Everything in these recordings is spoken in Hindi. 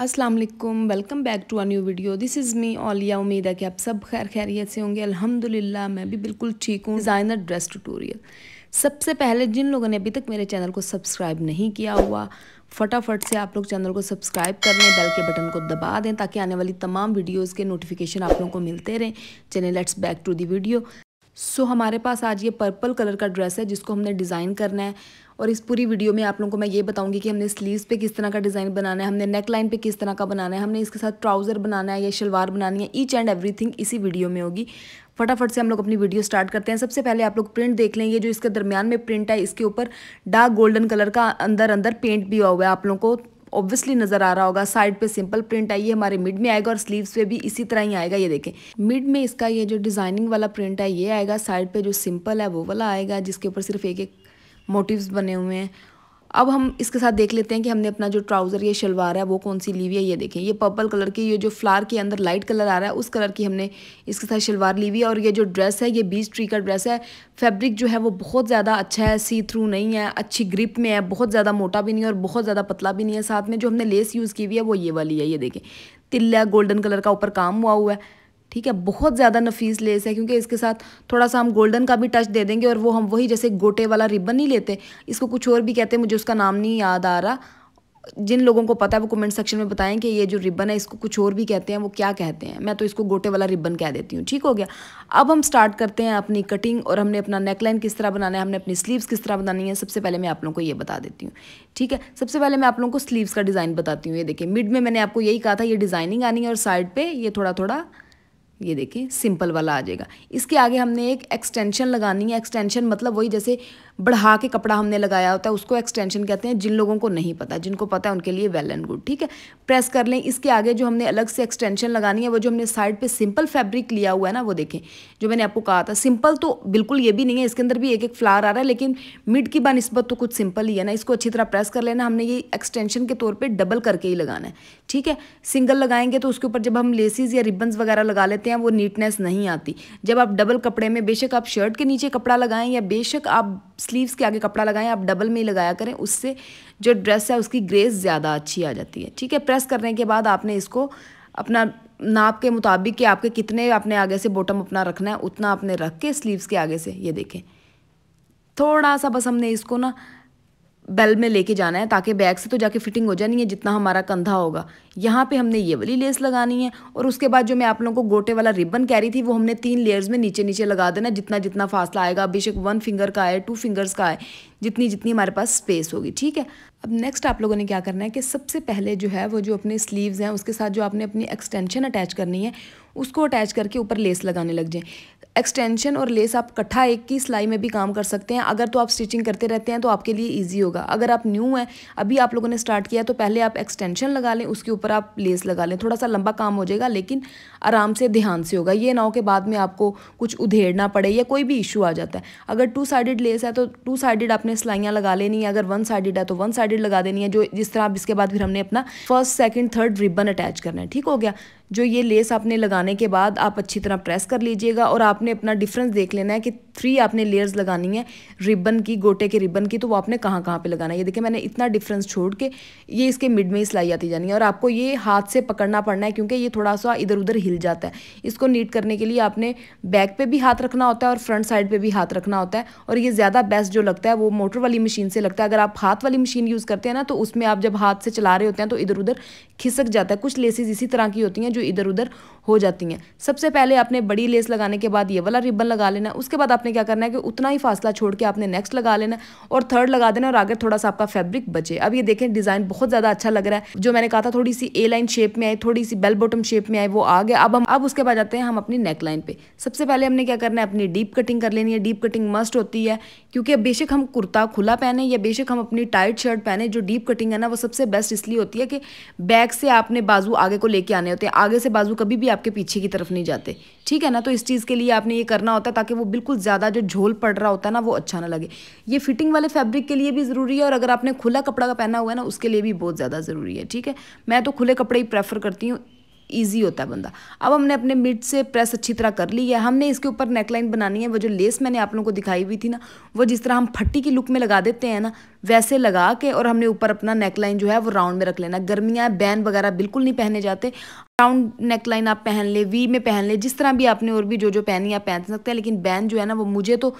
अस्सलाम वालेकुम welcome back to a new video this is me Olia उम्मीद है कि आप सब खैर खैरियत से होंगे अल्हम्दुलिल्लाह मैं भी बिल्कुल ठीक हूँ डिज़ाइनर ड्रेस ट्यूटोरियल सबसे पहले जिन लोगों ने अभी तक मेरे चैनल को सब्सक्राइब नहीं किया हुआ फटाफट से आप लोग चैनल को सब्सक्राइब कर लें बेल के बटन को दबा दें ताकि आने वाली तमाम वीडियोज़ के नोटिफिकेशन आप लोगों को मिलते रहें चलिए let's back to the video so so, हमारे पास आज ये पर्पल कलर का ड्रेस है जिसको हमने डिज़ाइन करना है और इस पूरी वीडियो में आप लोगों को मैं ये बताऊंगी कि हमने स्लीव्स पे किस तरह का डिज़ाइन बनाना है हमने नेक लाइन पे किस तरह का बनाना है हमने इसके साथ ट्राउज़र बनाना है या शलवार बनानी है ईच एंड एवरीथिंग इसी वीडियो में होगी फटाफट से हम लोग अपनी वीडियो स्टार्ट करते हैं सबसे पहले आप लोग प्रिंट देख लें ये जो इसके दरमियान में प्रिंट है इसके ऊपर डार्क गोल्डन कलर का अंदर अंदर पेंट भी हुआ हुआ है आप लोगों को ऑब्वियसली नजर आ रहा होगा साइड पे सिंपल प्रिंट आई है हमारे मिड में आएगा और स्लीव्स पे भी इसी तरह ही आएगा ये देखें मिड में इसका ये जो डिजाइनिंग वाला प्रिंट है ये आएगा साइड पे जो सिंपल है वो वाला आएगा जिसके ऊपर सिर्फ एक एक मोटिव्स बने हुए हैं अब हम इसके साथ देख लेते हैं कि हमने अपना जो ट्राउज़र या शलवार है वो कौन सी ली हुई है ये देखें ये पर्पल कलर की ये जो फ्लार के अंदर लाइट कलर आ रहा है उस कलर की हमने इसके साथ शलवार ली हुई है और ये जो ड्रेस है ये बीस ट्री का ड्रेस है फैब्रिक जो है वो बहुत ज़्यादा अच्छा है सी थ्रू नहीं है अच्छी ग्रिप में है बहुत ज़्यादा मोटा भी नहीं है और बहुत ज़्यादा पतला भी नहीं है साथ में जो हमने लेस यूज़ की हुई है वो ये वाली है ये देखें तिल्ला गोल्डन कलर का ऊपर काम हुआ हुआ है ठीक है बहुत ज़्यादा नफीस लेस है क्योंकि इसके साथ थोड़ा सा हम गोल्डन का भी टच दे देंगे और वो हम वही जैसे गोटे वाला रिबन नहीं लेते इसको कुछ और भी कहते हैं मुझे उसका नाम नहीं याद आ रहा जिन लोगों को पता है वो कमेंट सेक्शन में बताएं कि ये जो रिबन है इसको कुछ और भी कहते हैं वो क्या कहते हैं मैं तो इसको गोटे वाला रिबन कह देती हूँ ठीक हो गया अब हम स्टार्ट करते हैं अपनी कटिंग और हमने अपना नेकलाइन किस तरह बनाना है हमने अपनी स्लीव्स किस तरह बनानी है सबसे पहले मैं आप लोगों को ये बता देती हूँ ठीक है सबसे पहले मैं आप लोगों को स्लीवस का डिज़ाइन बताती हूँ ये देखिए मिड में मैंने आपको यही कहा था ये डिज़ाइनिंग आनी है और साइड पर ये थोड़ा थोड़ा ये देखिए सिंपल वाला आ जाएगा इसके आगे हमने एक एक्सटेंशन लगानी है एक्सटेंशन मतलब वही जैसे बढ़ा के कपड़ा हमने लगाया होता है उसको एक्सटेंशन कहते हैं जिन लोगों को नहीं पता जिनको पता है उनके लिए वेल एंड गुड ठीक है प्रेस कर लें इसके आगे जो हमने अलग से एक्सटेंशन लगानी है वो जो हमने साइड पे सिंपल फैब्रिक लिया हुआ है ना वो देखें जो मैंने आपको कहा था सिंपल तो बिल्कुल ये भी नहीं है इसके अंदर भी एक एक फ्लावर आ रहा है लेकिन मिड की बानस्बत तो कुछ सिंपल ही है ना इसको अच्छी तरह प्रेस कर लेना हमने ये एक्सटेंशन के तौर पर डबल करके ही लगाना है ठीक है सिंगल लगाएंगे तो उसके ऊपर जब हम लेसिस या रिबन्स वगैरह लगा लेते हैं वो नीटनेस नहीं आती जब आप डबल कपड़े में बेशक आप शर्ट के नीचे कपड़ा लगाएं या बेशक आप स्लीव्स के आगे कपड़ा लगाएं आप डबल में ही लगाया करें उससे जो ड्रेस है उसकी ग्रेस ज़्यादा अच्छी आ जाती है ठीक है प्रेस करने के बाद आपने इसको अपना नाप के मुताबिक कि आपके कितने आपने आगे से बॉटम अपना रखना है उतना आपने रख के स्लीव्स के आगे से ये देखें थोड़ा सा बस हमने इसको ना बेल में लेके जाना है ताकि बैग से तो जाके फिटिंग हो जानी है जितना हमारा कंधा होगा यहाँ पे हमने ये वाली लेस लगानी है और उसके बाद जो मैं आप लोगों को गोटे वाला रिबन कह रही थी वो हमने तीन लेयर्स में नीचे नीचे लगा देना जितना जितना फासला आएगा बेशक वन फिंगर का है टू फिंगर्स का है जितनी जितनी हमारे पास स्पेस होगी ठीक है अब नेक्स्ट आप लोगों ने क्या करना है कि सबसे पहले जो है वो जो अपने स्लीव्स हैं उसके साथ जो आपने अपनी एक्सटेंशन अटैच करनी है उसको अटैच करके ऊपर लेस लगाने लग जाएँ एक्सटेंशन और लेस आप कट्ठा एक की सिलाई में भी काम कर सकते हैं अगर तो आप स्टिचिंग करते रहते हैं तो आपके लिए ईजी होगा अगर आप न्यू हैं अभी आप लोगों ने स्टार्ट किया तो पहले आप एक्सटेंशन लगा लें उसके ऊपर आप लेस लगा लें थोड़ा सा लंबा काम हो जाएगा लेकिन आराम से ध्यान से होगा ये ना हो के बाद में आपको कुछ उधेड़ना पड़े या कोई भी इशू आ जाता है अगर टू साइडेड लेस है तो टू साइडेड आपने सिलाइयाँ लगा लेनी है अगर वन साइडेड है तो वन साइडेड लगा देनी है जो जिस तरह आप इसके बाद फिर हमने अपना first second third ribbon attach करना है ठीक हो गया जो ये लेस आपने लगाने के बाद आप अच्छी तरह प्रेस कर लीजिएगा और आपने अपना डिफरेंस देख लेना है कि थ्री आपने लेयर्स लगानी है रिबन की गोटे के रिबन की तो वो आपने कहाँ कहाँ पे लगाना है ये देखिए मैंने इतना डिफरेंस छोड़ के ये इसके मिड में ही सिलाई आती जानी है और आपको ये हाथ से पकड़ना पड़ना है क्योंकि ये थोड़ा सा इधर उधर हिल जाता है इसको नीट करने के लिए आपने बैक पे भी हाथ रखना होता है और फ्रंट साइड पर भी हाथ रखना होता है और ये ज़्यादा बेस्ट जो लगता है वो मोटर वाली मशीन से लगता है अगर आप हाथ वाली मशीन यूज़ करते हैं ना तो उसमें आप जब हाथ से चला रहे होते हैं तो इधर उधर खिसक जाता है कुछ लेसेज इसी तरह की होती हैं जो जो इधर उधर हो जाती हैं सबसे पहले आपने बड़ी लेस लगाने के बाद ये वाला रिबन लगा लेना उसके बाद आपने क्या करना है कि उतना ही फासला छोड़ के आपने नेक्स्ट लगा लेना और थर्ड लगा देना और आगे थोड़ा सा आपका फैब्रिक बचे अब ये देखें डिज़ाइन बहुत ज़्यादा अच्छा लग रहा है जो मैंने कहा था थोड़ी सी ए लाइन शेप में आई थोड़ी सी बेल बॉटम शेप में आई वो आ गया अब हम अब उसके बाद जाते हैं हम अपनी नेक लाइन पे सबसे पहले हमने क्या करना है अपनी डीप कटिंग कर लेनी है डीप कटिंग मस्ट होती है क्योंकि बेशक हम कुर्ता खुला पहने या बेशक हम अपनी टाइट शर्ट पहने जो डीप कटिंग है ना वो सबसे बेस्ट इसलिए होती है कि बैक से आपने बाजू आगे को लेके आने होते हैं आगे से बाजू कभी भी आपके पीछे की तरफ नहीं जाते ठीक है ना तो इस चीज़ के लिए आपने ये करना होता है ताकि वो बिल्कुल ज़्यादा जो झोल पड़ रहा होता है ना वो अच्छा ना लगे ये फिटिंग वाले फैब्रिक के लिए भी ज़रूरी है और अगर आपने खुला कपड़ा का पहना हुआ है ना उसके लिए भी बहुत ज़्यादा ज़रूरी है ठीक है मैं तो खुले कपड़े ही प्रेफर करती हूँ ईजी होता है बंदा अब हमने अपने मिड से प्रेस अच्छी तरह कर ली है हमने इसके ऊपर नेकलाइन बनानी है वो जो लेस मैंने आप लोगों को दिखाई हुई थी ना वो जिस तरह हम फट्टी की लुक में लगा देते हैं ना वैसे लगा के और हमने ऊपर अपना नेकलाइन जो है वो राउंड में रख लेना गर्मियाँ बैन वगैरह बिल्कुल नहीं पहने जाते राउंड नेक लाइन आप पहन ले वी में पहन ले जिस तरह भी आपने और भी जो जो पहनी आप पहन सकते हैं लेकिन बैन जो है ना वो मुझे तो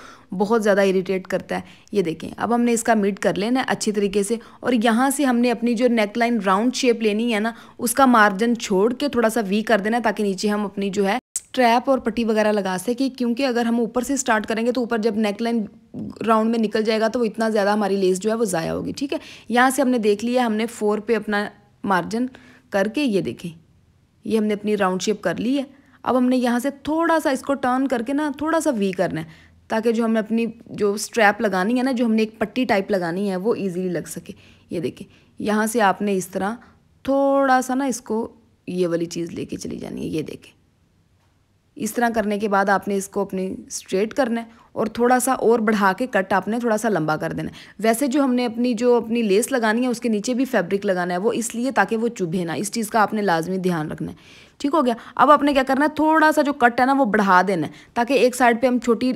बहुत ज़्यादा इरीटेट करता है ये देखें अब हमने इसका मीट कर लेना है अच्छी तरीके से और यहाँ से हमने अपनी जो नेक लाइन राउंड शेप लेनी है ना उसका मार्जिन छोड़ के थोड़ा सा वी कर देना ताकि नीचे हम अपनी जो है स्ट्रैप और पट्टी वगैरह लगा सके क्योंकि अगर हम ऊपर से स्टार्ट करेंगे तो ऊपर जब नेक लाइन राउंड में निकल जाएगा तो वो इतना ज़्यादा हमारी लेस जो है वो ज़ाया होगी ठीक है यहाँ से हमने देख लिया हमने फोर पे अपना मार्जिन करके ये देखें ये हमने अपनी राउंड शेप कर ली है अब हमने यहाँ से थोड़ा सा इसको टर्न करके ना थोड़ा सा वी करना है ताकि जो हमें अपनी जो स्ट्रैप लगानी है ना जो हमने एक पट्टी टाइप लगानी है वो ईजीली लग सके ये देखें यहाँ से आपने इस तरह थोड़ा सा ना इसको ये वाली चीज़ लेके चली जानी है ये देखें इस तरह करने के बाद आपने इसको अपनी स्ट्रेट करना है और थोड़ा सा और बढ़ा के कट आपने थोड़ा सा लंबा कर देना है वैसे जो हमने अपनी जो अपनी लेस लगानी है उसके नीचे भी फैब्रिक लगाना है वो इसलिए ताकि वो चुभे ना इस चीज़ का आपने लाजमी ध्यान रखना है ठीक हो गया अब आपने क्या करना है थोड़ा सा जो कट है ना वो बढ़ा देना है ताकि एक साइड पर हम छोटी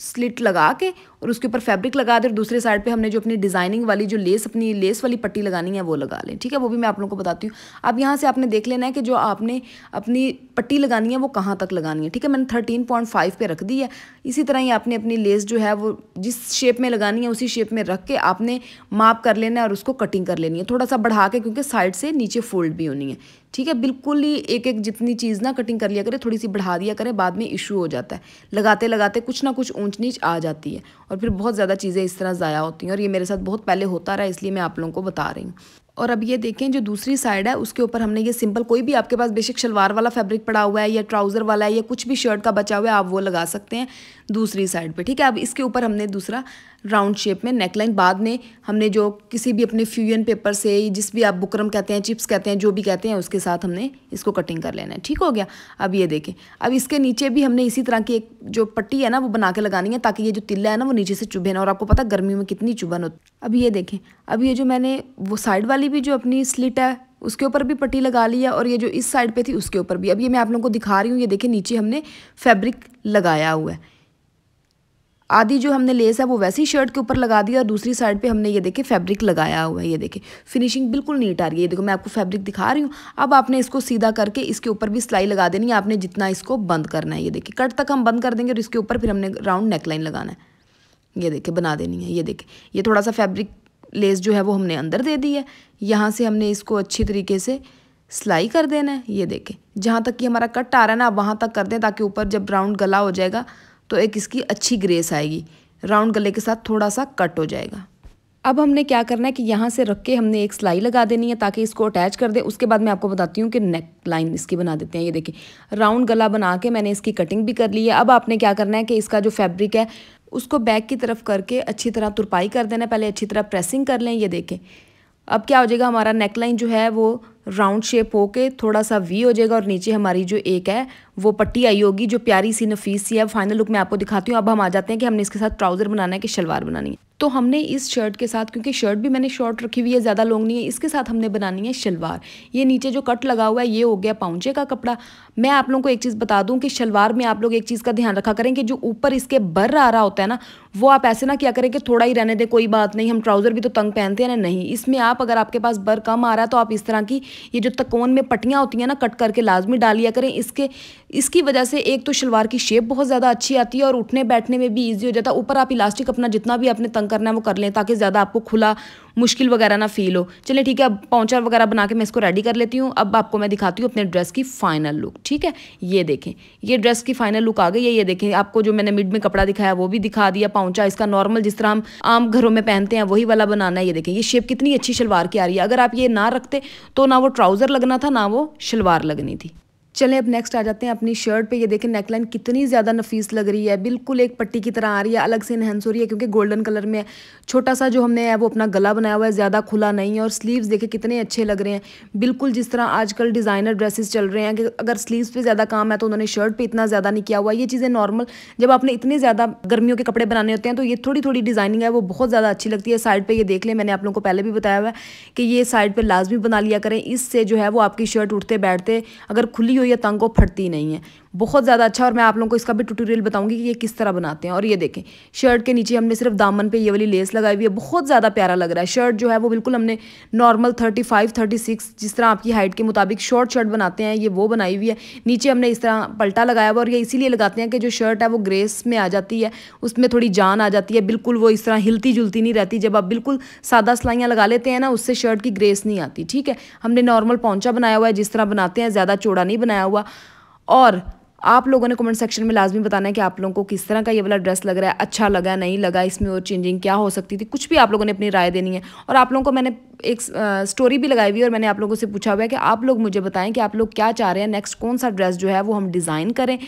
स्लिट लगा के और उसके ऊपर फैब्रिक लगा दे और दूसरे साइड पे हमने जो अपनी डिज़ाइनिंग वाली जो लेस अपनी लेस वाली पट्टी लगानी है वो लगा लें ठीक है वो भी मैं आप लोगों को बताती हूँ अब यहाँ से आपने देख लेना है कि जो आपने अपनी पट्टी लगानी है वो कहाँ तक लगानी है ठीक है मैंने थर्टीन पॉइंट फाइव पर रख दी है इसी तरह ही आपने अपनी लेस जो है वो जिस शेप में लगानी है उसी शेप में रख के आपने माप कर लेना है और उसको कटिंग कर लेनी है थोड़ा सा बढ़ा के क्योंकि साइड से नीचे फोल्ड भी होनी है ठीक है बिल्कुल ही एक एक जितनी चीज़ ना कटिंग कर लिया करें थोड़ी सी बढ़ा दिया करें बाद में इशू हो जाता है लगाते लगाते कुछ ना कुछ ऊंच नीच आ जाती है और फिर बहुत ज़्यादा चीज़ें इस तरह ज़ाया होती हैं और ये मेरे साथ बहुत पहले होता रहा इसलिए मैं आप लोगों को बता रही हूँ और अब ये देखें जो दूसरी साइड है उसके ऊपर हमने ये सिंपल कोई भी आपके पास बेशक शलवार वाला फैब्रिक पड़ा हुआ है या ट्राउज़र वाला है या कुछ भी शर्ट का बचा हुआ है आप वो लगा सकते हैं दूसरी साइड पे ठीक है अब इसके ऊपर हमने दूसरा राउंड शेप में नेकलाइन बाद में हमने जो किसी भी अपने फ्यूजन पेपर से जिस भी आप बुकरम कहते हैं चिप्स कहते हैं जो भी कहते हैं उसके साथ हमने इसको कटिंग कर लेना है ठीक हो गया अब ये देखें अब इसके नीचे भी हमने इसी तरह की एक जो पट्टी है ना वो बना के लगानी है ताकि ये जो तिल्ला है ना वो नीचे से चुभे ना और आपको पता गर्मी में कितनी चुभन होती अब ये देखें अब ये जो मैंने वो साइड वाली भी जो अपनी स्लिट है उसके ऊपर भी पट्टी लगा ली है और ये जो इस साइड पे थी उसके ऊपर भी अब ये मैं आप लोगों को दिखा रही हूँ ये देखें नीचे हमने फैब्रिक लगाया हुआ है आधी जो हमने लेस है वो वैसे ही शर्ट के ऊपर लगा दी और दूसरी साइड पे हमने ये देखे फैब्रिक लगाया हुआ है ये देखे फिनिशिंग बिल्कुल नीट आ रही है ये देखो मैं आपको फैब्रिक दिखा रही हूँ अब आपने इसको सीधा करके इसके ऊपर भी सिलाई लगा देनी है आपने जितना इसको बंद करना है ये देखे कट तक हम बंद कर देंगे और इसके ऊपर फिर हमने राउंड नेकलाइन लगाना है ये देखे बना देनी है ये देखे ये थोड़ा सा फैब्रिक लेस जो है वो हमने अंदर दे दी है यहाँ से हमने इसको अच्छी तरीके से सिलाई कर देना है ये देखे जहाँ तक कि हमारा कट आ रहा है ना वहाँ तक कर दें ताकि ऊपर जब राउंड गला हो जाएगा तो एक इसकी अच्छी ग्रेस आएगी राउंड गले के साथ थोड़ा सा कट हो जाएगा अब हमने क्या करना है कि यहाँ से रख के हमने एक सिलाई लगा देनी है ताकि इसको अटैच कर दे उसके बाद मैं आपको बताती हूँ कि नेक लाइन इसकी बना देते हैं ये देखिए राउंड गला बना के मैंने इसकी कटिंग भी कर ली है अब आपने क्या करना है कि इसका जो फैब्रिक है उसको बैक की तरफ करके अच्छी तरह तुरपाई कर देना पहले अच्छी तरह प्रेसिंग कर लें ये देखें अब क्या हो जाएगा हमारा नेकलाइन जो है वो राउंड शेप होके थोड़ा सा वी हो जाएगा और नीचे हमारी जो एक है वो पट्टी आई होगी जो प्यारी सी नफीस सी है फाइनल लुक मैं आपको दिखाती हूँ अब हम आ जाते हैं कि हमने इसके साथ ट्राउज़र बनाना है कि शलवार बनानी है तो हमने इस शर्ट के साथ क्योंकि शर्ट भी मैंने शॉर्ट रखी हुई है ज़्यादा लॉन्ग नहीं है इसके साथ हमने बनानी है शलवार ये नीचे जो कट लगा हुआ है ये हो गया पाउंचे का कपड़ा मैं आप लोगों को एक चीज़ बता दूँ कि शलवार में आप लोग एक चीज़ का ध्यान रखा करें कि जो ऊपर इसके बर आ रहा होता है ना वो आप ऐसे ना क्या करें कि थोड़ा ही रहने दें कोई बात नहीं हम ट्राउज़र भी तो तंग पहनते हैं ना नहीं इसमें आप अगर आपके पास बर कम आ रहा है तो आप इस तरह की ये जो तकोन में पट्टियाँ होती हैं ना कट करके लाजमी डालिया करें इसके इसकी वजह से एक तो शलवार की शेप बहुत ज़्यादा अच्छी आती है और उठने बैठने में भी ईजी हो जाता है ऊपर आप इलास्टिक अपना जितना भी आपने तंग करना है वो कर लें ताकि ज़्यादा आपको खुला मुश्किल वगैरह ना फील हो चलिए ठीक है अब पहुँचा वगैरह बना के मैं इसको रेडी कर लेती हूँ अब आपको मैं दिखाती हूँ अपने ड्रेस की फाइनल लुक ठीक है ये देखें ये ड्रेस की फाइनल लुक आ गई है ये देखें आपको जो मैंने मिड में कपड़ा दिखाया वो भी दिखा दिया पहुंचा इसका नॉर्मल जिस तरह हम आम घरों में पहनते हैं वही वाला बनाना है ये देखें ये शेप कितनी अच्छी शलवार की आ रही है अगर आप ये ना रखते तो ना वो ट्राउज़र लगना था ना वो शलवार लगनी थी चलें अब नेक्स्ट आ जाते हैं अपनी शर्ट पे ये देखें नेकलाइन कितनी ज़्यादा नफीस लग रही है बिल्कुल एक पट्टी की तरह आ रही है अलग से इनहेंस हो रही है क्योंकि गोल्डन कलर में है छोटा सा जो हमने है वो अपना गला बनाया हुआ है ज़्यादा खुला नहीं है और स्लीव्स देखें कितने अच्छे लग रहे हैं बिल्कुल जिस तरह आजकल डिज़ाइनर ड्रेसेस चल रहे हैं कि अगर स्लीवस पर ज़्यादा काम है तो उन्होंने शर्ट पर इतना ज़्यादा नहीं किया हुआ ये चीज़ें नॉर्मल जब आपने इतने ज़्यादा गर्मियों के कपड़े बनाने होते हैं तो ये थोड़ी थोड़ी डिज़ाइनिंग है वो बहुत ज़्यादा अच्छी लगती है साइड पर ये देख लें मैंने आप लोगों को पहले भी बताया हुआ है कि ये साइड पर लाजमी बना लिया करें इससे जो है वो आपकी शर्ट उठते बैठते अगर खुली हुई है तंग वो फटती नहीं है बहुत ज़्यादा अच्छा और मैं आप लोगों को इसका भी ट्यूटोरियल बताऊंगी कि ये किस तरह बनाते हैं और ये देखें शर्ट के नीचे हमने सिर्फ दामन पे ये वाली लेस लगाई हुई है बहुत ज़्यादा प्यारा लग रहा है शर्ट जो है वो बिल्कुल हमने normal thirty five thirty six जिस तरह आपकी हाइट के मुताबिक शॉर्ट शर्ट बनाते हैं ये वो बनाई हुई है नीचे हमने इस तरह पलटा लगाया हुआ और ये इसीलिए लगाते हैं कि जो शर्ट है वो ग्रेस में आ जाती है उसमें थोड़ी जान आ जाती है बिल्कुल वो इस तरह हिलती जुलती नहीं रहती जब आप बिल्कुल सादा सिलाइयाँ लगा लेते हैं ना उससे शर्ट की ग्रेस नहीं आती ठीक है हमने नॉर्मल पौचा बनाया हुआ है जिस तरह बनाते हैं ज़्यादा चौड़ा नहीं बनाया हुआ और आप लोगों ने कमेंट सेक्शन में लाजमी बताना है कि आप लोगों को किस तरह का ये वाला ड्रेस लग रहा है अच्छा लगा नहीं लगा इसमें और चेंजिंग क्या हो सकती थी कुछ भी आप लोगों ने अपनी राय देनी है और आप लोगों को मैंने एक स्टोरी भी लगाई हुई और मैंने आप लोगों से पूछा हुआ है कि आप लोग मुझे बताएं कि आप लोग क्या चाह रहे हैं नेक्स्ट कौन सा ड्रेस जो है वो हम डिज़ाइन करें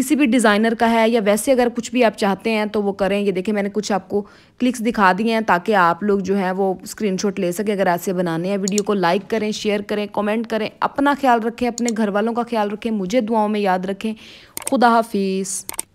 किसी भी डिज़ाइनर का है या वैसे अगर कुछ भी आप चाहते हैं तो वो करें ये देखें मैंने कुछ आपको क्लिक्स दिखा दिए हैं ताकि आप लोग जो है वो स्क्रीनशॉट ले सकें अगर ऐसे बनाने हैं वीडियो को लाइक करें शेयर करें कमेंट करें अपना ख्याल रखें अपने घर वालों का ख्याल रखें मुझे दुआओं में याद रखें खुदा हाफिज़